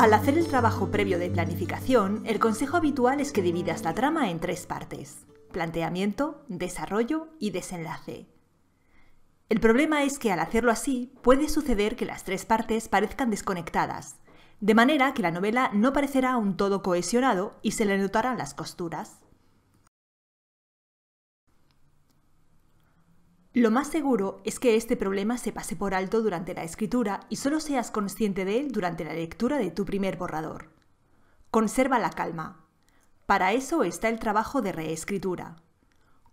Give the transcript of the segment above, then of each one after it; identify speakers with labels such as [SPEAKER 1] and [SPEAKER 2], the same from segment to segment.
[SPEAKER 1] Al hacer el trabajo previo de planificación, el consejo habitual es que dividas la trama en tres partes, planteamiento, desarrollo y desenlace. El problema es que al hacerlo así, puede suceder que las tres partes parezcan desconectadas, de manera que la novela no parecerá un todo cohesionado y se le notarán las costuras. Lo más seguro es que este problema se pase por alto durante la escritura y solo seas consciente de él durante la lectura de tu primer borrador. Conserva la calma. Para eso está el trabajo de reescritura.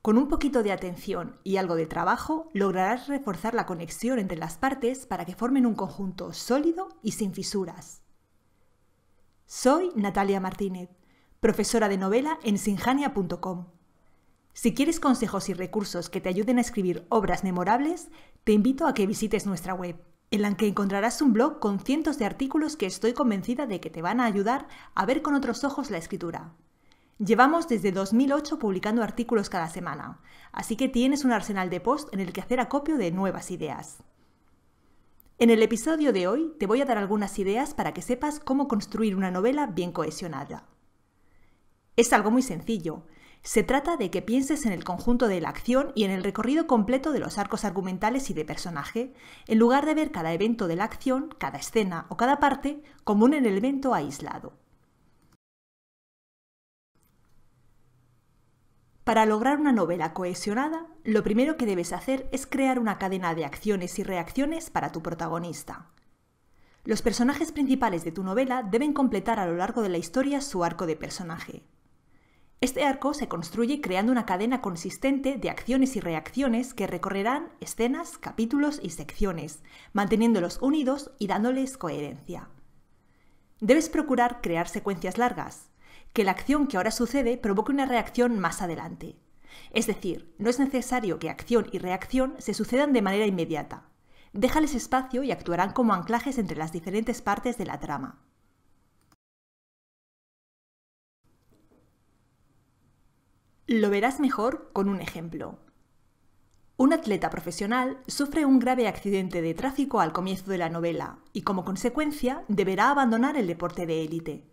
[SPEAKER 1] Con un poquito de atención y algo de trabajo, lograrás reforzar la conexión entre las partes para que formen un conjunto sólido y sin fisuras. Soy Natalia Martínez, profesora de novela en sinjania.com. Si quieres consejos y recursos que te ayuden a escribir obras memorables, te invito a que visites nuestra web, en la que encontrarás un blog con cientos de artículos que estoy convencida de que te van a ayudar a ver con otros ojos la escritura. Llevamos desde 2008 publicando artículos cada semana, así que tienes un arsenal de post en el que hacer acopio de nuevas ideas. En el episodio de hoy te voy a dar algunas ideas para que sepas cómo construir una novela bien cohesionada. Es algo muy sencillo, se trata de que pienses en el conjunto de la acción y en el recorrido completo de los arcos argumentales y de personaje, en lugar de ver cada evento de la acción, cada escena o cada parte como un elemento aislado. Para lograr una novela cohesionada, lo primero que debes hacer es crear una cadena de acciones y reacciones para tu protagonista. Los personajes principales de tu novela deben completar a lo largo de la historia su arco de personaje, este arco se construye creando una cadena consistente de acciones y reacciones que recorrerán escenas, capítulos y secciones, manteniéndolos unidos y dándoles coherencia. Debes procurar crear secuencias largas, que la acción que ahora sucede provoque una reacción más adelante. Es decir, no es necesario que acción y reacción se sucedan de manera inmediata. Déjales espacio y actuarán como anclajes entre las diferentes partes de la trama. Lo verás mejor con un ejemplo. Un atleta profesional sufre un grave accidente de tráfico al comienzo de la novela y como consecuencia deberá abandonar el deporte de élite.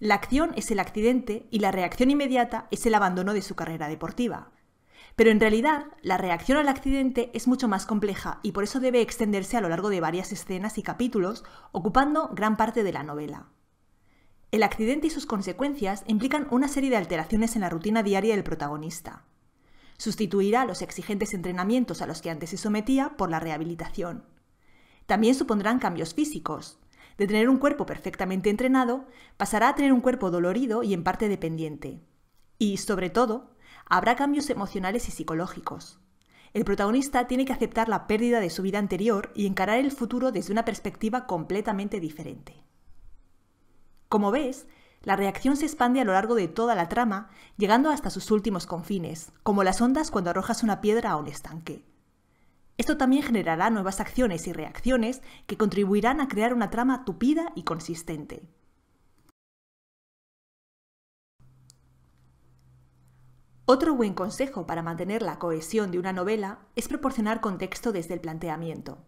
[SPEAKER 1] La acción es el accidente y la reacción inmediata es el abandono de su carrera deportiva. Pero en realidad, la reacción al accidente es mucho más compleja y por eso debe extenderse a lo largo de varias escenas y capítulos, ocupando gran parte de la novela. El accidente y sus consecuencias implican una serie de alteraciones en la rutina diaria del protagonista. Sustituirá los exigentes entrenamientos a los que antes se sometía por la rehabilitación. También supondrán cambios físicos. De tener un cuerpo perfectamente entrenado, pasará a tener un cuerpo dolorido y en parte dependiente. Y, sobre todo, habrá cambios emocionales y psicológicos. El protagonista tiene que aceptar la pérdida de su vida anterior y encarar el futuro desde una perspectiva completamente diferente. Como ves, la reacción se expande a lo largo de toda la trama, llegando hasta sus últimos confines, como las ondas cuando arrojas una piedra a un estanque. Esto también generará nuevas acciones y reacciones que contribuirán a crear una trama tupida y consistente. Otro buen consejo para mantener la cohesión de una novela es proporcionar contexto desde el planteamiento.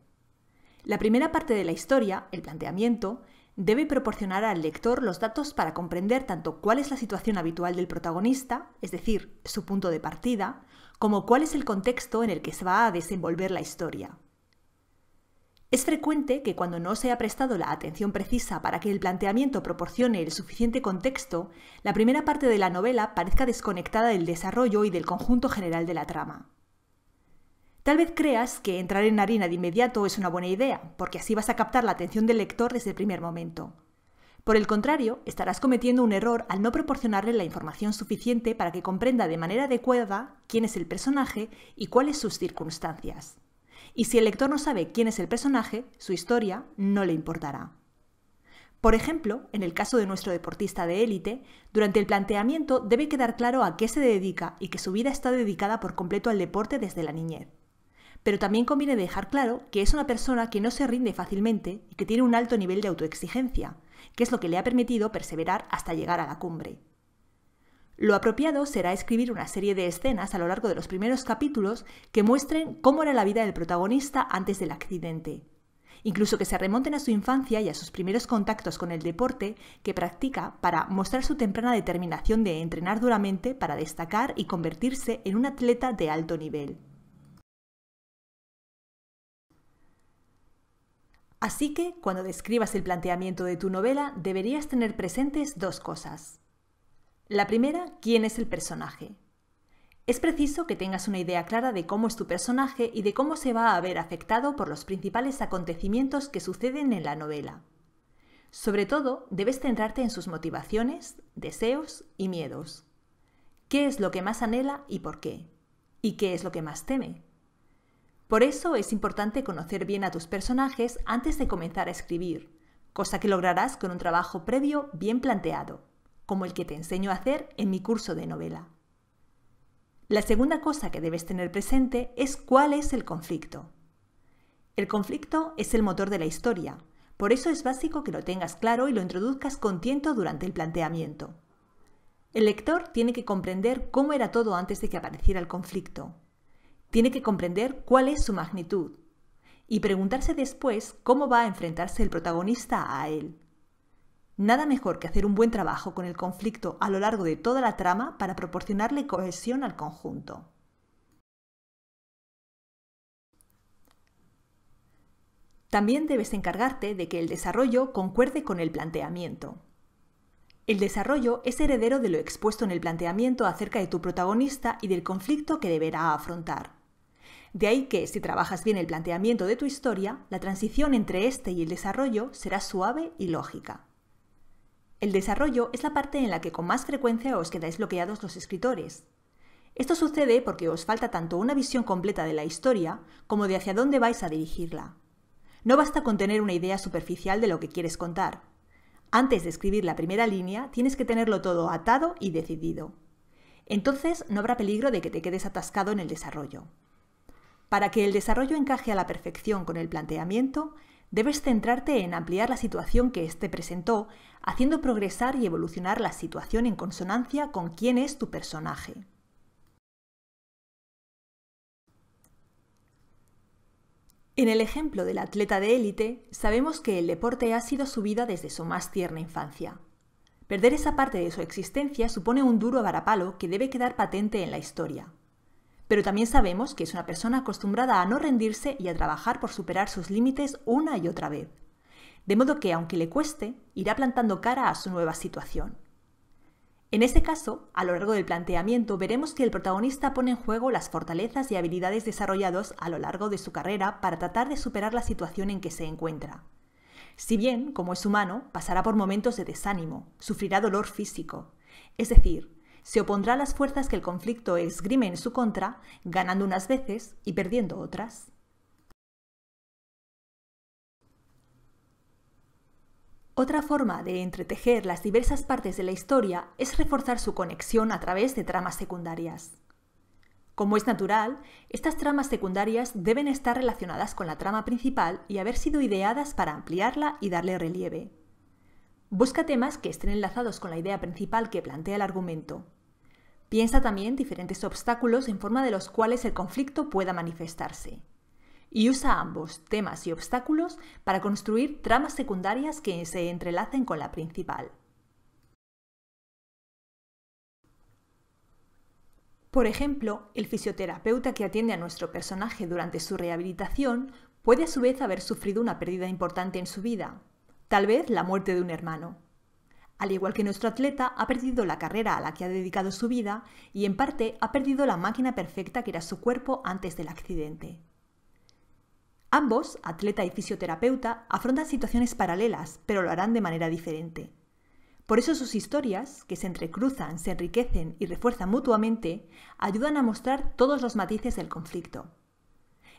[SPEAKER 1] La primera parte de la historia, el planteamiento, debe proporcionar al lector los datos para comprender tanto cuál es la situación habitual del protagonista, es decir, su punto de partida, como cuál es el contexto en el que se va a desenvolver la historia. Es frecuente que cuando no se ha prestado la atención precisa para que el planteamiento proporcione el suficiente contexto, la primera parte de la novela parezca desconectada del desarrollo y del conjunto general de la trama. Tal vez creas que entrar en harina de inmediato es una buena idea, porque así vas a captar la atención del lector desde el primer momento. Por el contrario, estarás cometiendo un error al no proporcionarle la información suficiente para que comprenda de manera adecuada quién es el personaje y cuáles sus circunstancias. Y si el lector no sabe quién es el personaje, su historia no le importará. Por ejemplo, en el caso de nuestro deportista de élite, durante el planteamiento debe quedar claro a qué se dedica y que su vida está dedicada por completo al deporte desde la niñez pero también conviene dejar claro que es una persona que no se rinde fácilmente y que tiene un alto nivel de autoexigencia, que es lo que le ha permitido perseverar hasta llegar a la cumbre. Lo apropiado será escribir una serie de escenas a lo largo de los primeros capítulos que muestren cómo era la vida del protagonista antes del accidente, incluso que se remonten a su infancia y a sus primeros contactos con el deporte que practica para mostrar su temprana determinación de entrenar duramente para destacar y convertirse en un atleta de alto nivel. Así que, cuando describas el planteamiento de tu novela, deberías tener presentes dos cosas. La primera, quién es el personaje. Es preciso que tengas una idea clara de cómo es tu personaje y de cómo se va a ver afectado por los principales acontecimientos que suceden en la novela. Sobre todo, debes centrarte en sus motivaciones, deseos y miedos. ¿Qué es lo que más anhela y por qué? ¿Y qué es lo que más teme? Por eso es importante conocer bien a tus personajes antes de comenzar a escribir, cosa que lograrás con un trabajo previo bien planteado, como el que te enseño a hacer en mi curso de novela. La segunda cosa que debes tener presente es cuál es el conflicto. El conflicto es el motor de la historia, por eso es básico que lo tengas claro y lo introduzcas con tiento durante el planteamiento. El lector tiene que comprender cómo era todo antes de que apareciera el conflicto, tiene que comprender cuál es su magnitud y preguntarse después cómo va a enfrentarse el protagonista a él. Nada mejor que hacer un buen trabajo con el conflicto a lo largo de toda la trama para proporcionarle cohesión al conjunto. También debes encargarte de que el desarrollo concuerde con el planteamiento. El desarrollo es heredero de lo expuesto en el planteamiento acerca de tu protagonista y del conflicto que deberá afrontar. De ahí que, si trabajas bien el planteamiento de tu historia, la transición entre este y el desarrollo será suave y lógica. El desarrollo es la parte en la que con más frecuencia os quedáis bloqueados los escritores. Esto sucede porque os falta tanto una visión completa de la historia como de hacia dónde vais a dirigirla. No basta con tener una idea superficial de lo que quieres contar. Antes de escribir la primera línea, tienes que tenerlo todo atado y decidido. Entonces no habrá peligro de que te quedes atascado en el desarrollo. Para que el desarrollo encaje a la perfección con el planteamiento, debes centrarte en ampliar la situación que éste presentó, haciendo progresar y evolucionar la situación en consonancia con quién es tu personaje. En el ejemplo del atleta de élite, sabemos que el deporte ha sido su vida desde su más tierna infancia. Perder esa parte de su existencia supone un duro varapalo que debe quedar patente en la historia pero también sabemos que es una persona acostumbrada a no rendirse y a trabajar por superar sus límites una y otra vez. De modo que, aunque le cueste, irá plantando cara a su nueva situación. En este caso, a lo largo del planteamiento veremos que el protagonista pone en juego las fortalezas y habilidades desarrollados a lo largo de su carrera para tratar de superar la situación en que se encuentra. Si bien, como es humano, pasará por momentos de desánimo, sufrirá dolor físico. Es decir, se opondrá a las fuerzas que el conflicto esgrime en su contra, ganando unas veces y perdiendo otras. Otra forma de entretejer las diversas partes de la historia es reforzar su conexión a través de tramas secundarias. Como es natural, estas tramas secundarias deben estar relacionadas con la trama principal y haber sido ideadas para ampliarla y darle relieve. Busca temas que estén enlazados con la idea principal que plantea el argumento. Piensa también diferentes obstáculos en forma de los cuales el conflicto pueda manifestarse. Y usa ambos, temas y obstáculos, para construir tramas secundarias que se entrelacen con la principal. Por ejemplo, el fisioterapeuta que atiende a nuestro personaje durante su rehabilitación puede a su vez haber sufrido una pérdida importante en su vida, tal vez la muerte de un hermano. Al igual que nuestro atleta, ha perdido la carrera a la que ha dedicado su vida y en parte ha perdido la máquina perfecta que era su cuerpo antes del accidente. Ambos, atleta y fisioterapeuta, afrontan situaciones paralelas, pero lo harán de manera diferente. Por eso sus historias, que se entrecruzan, se enriquecen y refuerzan mutuamente, ayudan a mostrar todos los matices del conflicto.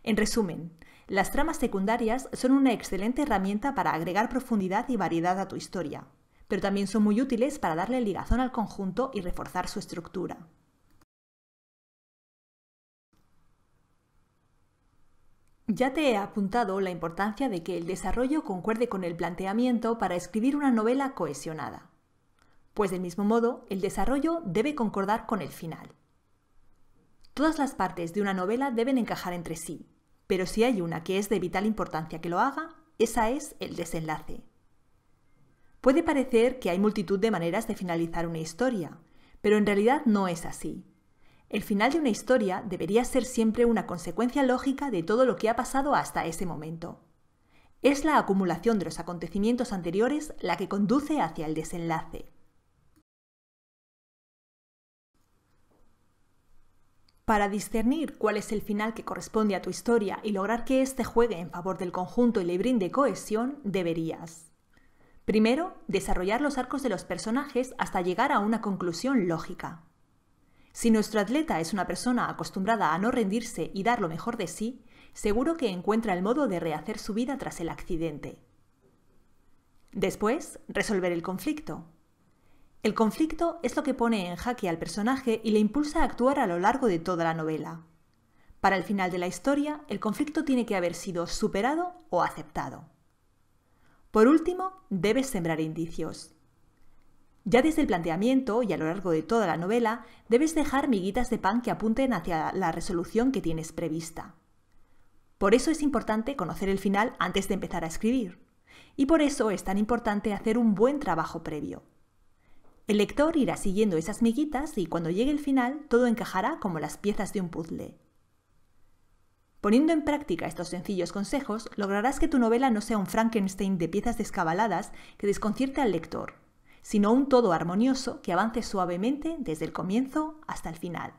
[SPEAKER 1] En resumen, las tramas secundarias son una excelente herramienta para agregar profundidad y variedad a tu historia, pero también son muy útiles para darle ligazón al conjunto y reforzar su estructura. Ya te he apuntado la importancia de que el desarrollo concuerde con el planteamiento para escribir una novela cohesionada. Pues del mismo modo, el desarrollo debe concordar con el final. Todas las partes de una novela deben encajar entre sí, pero si hay una que es de vital importancia que lo haga, esa es el desenlace. Puede parecer que hay multitud de maneras de finalizar una historia, pero en realidad no es así. El final de una historia debería ser siempre una consecuencia lógica de todo lo que ha pasado hasta ese momento. Es la acumulación de los acontecimientos anteriores la que conduce hacia el desenlace. Para discernir cuál es el final que corresponde a tu historia y lograr que éste juegue en favor del conjunto y le brinde cohesión, deberías Primero, desarrollar los arcos de los personajes hasta llegar a una conclusión lógica. Si nuestro atleta es una persona acostumbrada a no rendirse y dar lo mejor de sí, seguro que encuentra el modo de rehacer su vida tras el accidente. Después, resolver el conflicto. El conflicto es lo que pone en jaque al personaje y le impulsa a actuar a lo largo de toda la novela. Para el final de la historia, el conflicto tiene que haber sido superado o aceptado. Por último, debes sembrar indicios. Ya desde el planteamiento y a lo largo de toda la novela, debes dejar miguitas de pan que apunten hacia la resolución que tienes prevista. Por eso es importante conocer el final antes de empezar a escribir. Y por eso es tan importante hacer un buen trabajo previo. El lector irá siguiendo esas miguitas y cuando llegue el final todo encajará como las piezas de un puzzle. Poniendo en práctica estos sencillos consejos, lograrás que tu novela no sea un Frankenstein de piezas descabaladas que desconcierte al lector, sino un todo armonioso que avance suavemente desde el comienzo hasta el final.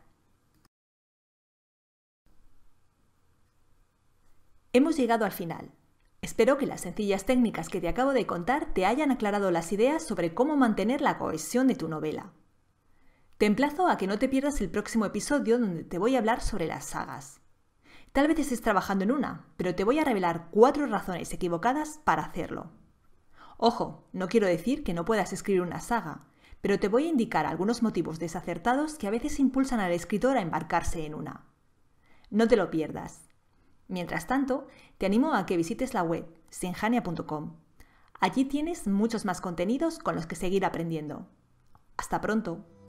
[SPEAKER 1] Hemos llegado al final. Espero que las sencillas técnicas que te acabo de contar te hayan aclarado las ideas sobre cómo mantener la cohesión de tu novela. Te emplazo a que no te pierdas el próximo episodio donde te voy a hablar sobre las sagas. Tal vez estés trabajando en una, pero te voy a revelar cuatro razones equivocadas para hacerlo. Ojo, no quiero decir que no puedas escribir una saga, pero te voy a indicar algunos motivos desacertados que a veces impulsan al escritor a embarcarse en una. No te lo pierdas. Mientras tanto, te animo a que visites la web sinjania.com. Allí tienes muchos más contenidos con los que seguir aprendiendo. Hasta pronto.